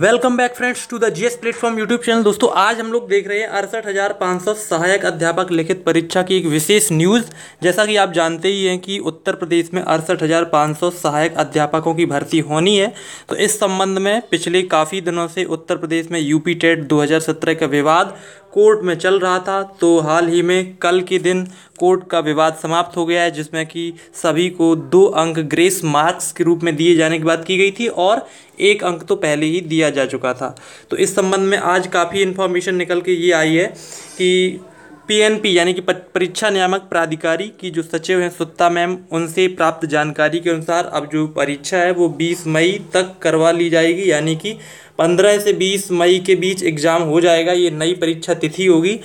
welcome back friends to the GS platform YouTube channel दोस्तों आज हम लोग देख रहे हैं अड़सठ हज़ार पाँच सौ सहायक अध्यापक लिखित परीक्षा की एक विशेष न्यूज़ जैसा कि आप जानते ही हैं कि उत्तर प्रदेश में अड़सठ हज़ार पाँच सौ सहायक अध्यापकों की भर्ती होनी है तो इस संबंध में पिछले काफ़ी दिनों से उत्तर प्रदेश में यूपी टेट दो का विवाद कोर्ट में चल रहा था तो हाल ही में कल के दिन कोर्ट का विवाद समाप्त हो गया है जिसमें कि सभी को दो अंक ग्रेस मार्क्स के रूप में दिए जाने की बात की गई थी और एक अंक तो पहले ही दिया जा चुका था तो इस संबंध में आज काफ़ी इन्फॉर्मेशन निकल के ये आई है कि पीएनपी यानी कि परीक्षा नियामक प्राधिकारी की जो सचिव हैं सुत्ता मैम उनसे प्राप्त जानकारी के अनुसार अब जो परीक्षा है वो 20 मई तक करवा ली जाएगी यानी कि 15 से 20 मई के बीच एग्ज़ाम हो जाएगा ये नई परीक्षा तिथि होगी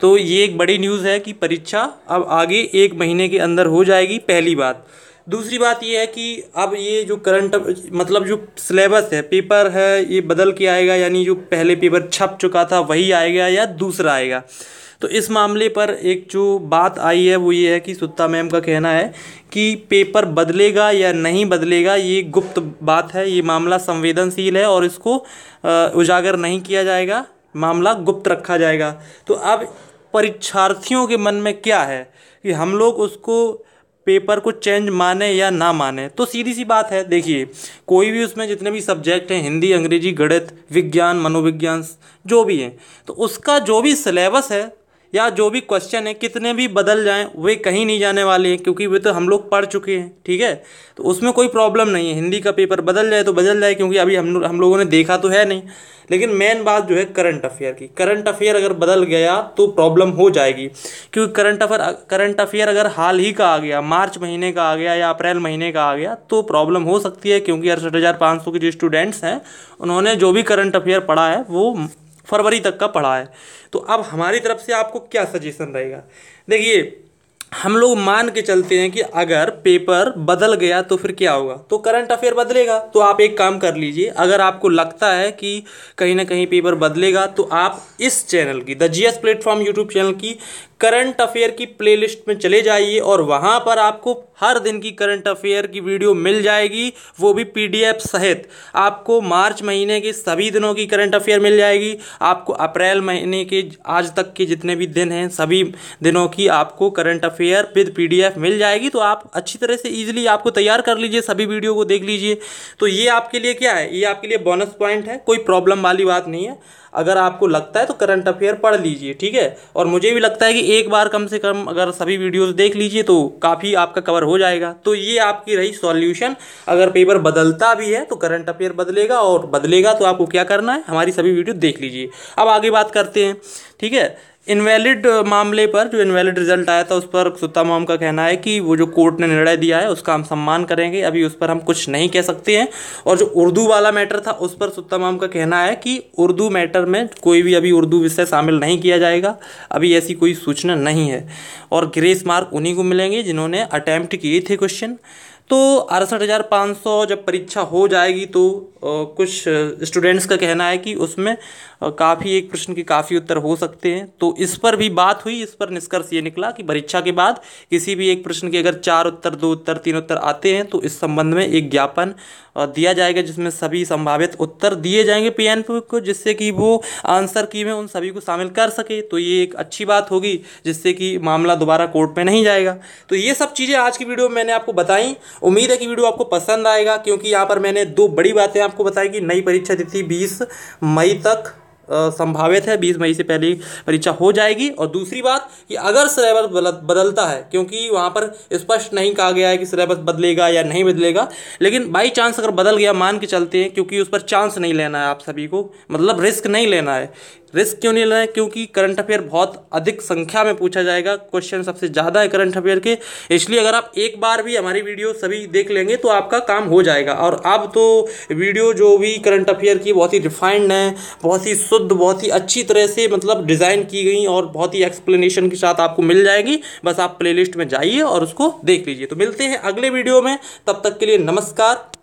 तो ये एक बड़ी न्यूज़ है कि परीक्षा अब आगे एक महीने के अंदर हो जाएगी पहली बात दूसरी बात यह है कि अब ये जो करंट मतलब जो सिलेबस है पेपर है ये बदल के आएगा यानी जो पहले पेपर छप चुका था वही आएगा या दूसरा आएगा तो इस मामले पर एक जो बात आई है वो ये है कि सुत्ता मैम का कहना है कि पेपर बदलेगा या नहीं बदलेगा ये गुप्त बात है ये मामला संवेदनशील है और इसको उजागर नहीं किया जाएगा मामला गुप्त रखा जाएगा तो अब परीक्षार्थियों के मन में क्या है कि हम लोग उसको पेपर को चेंज माने या ना माने तो सीधी सी बात है देखिए कोई भी उसमें जितने भी सब्जेक्ट हैं हिंदी अंग्रेजी गणित विज्ञान मनोविज्ञान जो भी हैं तो उसका जो भी सिलेबस है या जो भी क्वेश्चन है कितने भी बदल जाएं वे कहीं नहीं जाने वाले हैं क्योंकि वे तो हम लोग पढ़ चुके हैं ठीक है तो उसमें कोई प्रॉब्लम नहीं है हिंदी का पेपर बदल जाए तो बदल जाए क्योंकि अभी हम हम लोगों ने देखा तो है नहीं लेकिन मेन बात जो है करंट अफेयर की करंट अफेयर अगर बदल गया तो प्रॉब्लम हो जाएगी क्योंकि करंट अफेयर करंट अफेयर अगर हाल ही का आ गया मार्च महीने का आ गया या अप्रैल महीने का आ गया तो प्रॉब्लम हो सकती है क्योंकि अड़सठ हज़ार पाँच सौ के जो स्टूडेंट्स हैं उन्होंने जो भी करंट अफेयर पढ़ा है वो फरवरी तक का पड़ा है तो अब हमारी तरफ से आपको क्या सजेशन रहेगा देखिए हम लोग मान के चलते हैं कि अगर पेपर बदल गया तो फिर क्या होगा तो करंट अफेयर बदलेगा तो आप एक काम कर लीजिए अगर आपको लगता है कि कहीं ना कहीं पेपर बदलेगा तो आप इस चैनल की the G S platform YouTube channel की करंट अफेयर की प्लेलिस्ट में चले जाइए और वहाँ पर आपको हर दिन की करंट अफेयर की वीडियो मिल जाएगी वो भी पीडीएफ सहित आपको मार्च महीने के सभी दिनों की करंट अफेयर मिल जाएगी आपको अप्रैल महीने के आज तक के जितने भी दिन हैं सभी दिनों की आपको करंट अफेयर विद पीडीएफ मिल जाएगी तो आप अच्छी तरह से ईजिली आपको तैयार कर लीजिए सभी वीडियो को देख लीजिए तो ये आपके लिए क्या है ये आपके लिए बोनस पॉइंट है कोई प्रॉब्लम वाली बात नहीं है अगर आपको लगता है तो करंट अफेयर पढ़ लीजिए ठीक है और मुझे भी लगता है कि एक बार कम से कम अगर सभी वीडियोस देख लीजिए तो काफ़ी आपका कवर हो जाएगा तो ये आपकी रही सॉल्यूशन अगर पेपर बदलता भी है तो करंट अफेयर बदलेगा और बदलेगा तो आपको क्या करना है हमारी सभी वीडियो देख लीजिए अब आगे बात करते हैं ठीक है इनवैलिड uh, मामले पर जो इनवैलिड रिजल्ट आया था उस पर सुत्ता मोम का कहना है कि वो जो कोर्ट ने निर्णय दिया है उसका हम सम्मान करेंगे अभी उस पर हम कुछ नहीं कह सकते हैं और जो उर्दू वाला मैटर था उस पर सुत्ता मोम का कहना है कि उर्दू मैटर में कोई भी अभी उर्दू विषय शामिल नहीं किया जाएगा अभी ऐसी कोई सूचना नहीं है और ग्रेस मार्क उन्हीं को मिलेंगे जिन्होंने अटैम्प्ट किए थे क्वेश्चन तो अड़सठ हज़ार पाँच सौ जब परीक्षा हो जाएगी तो कुछ स्टूडेंट्स का कहना है कि उसमें काफ़ी एक प्रश्न के काफ़ी उत्तर हो सकते हैं तो इस पर भी बात हुई इस पर निष्कर्ष ये निकला कि परीक्षा के बाद किसी भी एक प्रश्न के अगर चार उत्तर दो उत्तर तीन उत्तर आते हैं तो इस संबंध में एक ज्ञापन दिया जाएगा जिसमें सभी संभावित उत्तर दिए जाएंगे पी को जिससे कि वो आंसर की में उन सभी को शामिल कर सके तो ये एक अच्छी बात होगी जिससे कि मामला दोबारा कोर्ट में नहीं जाएगा तो ये सब चीज़ें आज की वीडियो में मैंने आपको बताई उम्मीद है कि वीडियो आपको पसंद आएगा क्योंकि यहाँ पर मैंने दो बड़ी बातें आपको बताई कि नई परीक्षा तिथि बीस मई तक संभावित है बीस मई से पहले परीक्षा हो जाएगी और दूसरी बात कि अगर सिलेबस बदलता है क्योंकि वहाँ पर स्पष्ट नहीं कहा गया है कि सिलेबस बदलेगा या नहीं बदलेगा लेकिन बाई चांस अगर बदल गया मान के चलते हैं क्योंकि उस पर चांस नहीं लेना है आप सभी को मतलब रिस्क नहीं लेना है रिस्क क्यों नहीं लेना क्योंकि करंट अफेयर बहुत अधिक संख्या में पूछा जाएगा क्वेश्चन सबसे ज़्यादा है करंट अफेयर के इसलिए अगर आप एक बार भी हमारी वीडियो सभी देख लेंगे तो आपका काम हो जाएगा और अब तो वीडियो जो भी करंट अफेयर की बहुत ही रिफाइंड है बहुत ही शुद्ध बहुत ही अच्छी तरह से मतलब डिज़ाइन की गई और बहुत ही एक्सप्लेनेशन के साथ आपको मिल जाएगी बस आप प्ले में जाइए और उसको देख लीजिए तो मिलते हैं अगले वीडियो में तब तक के लिए नमस्कार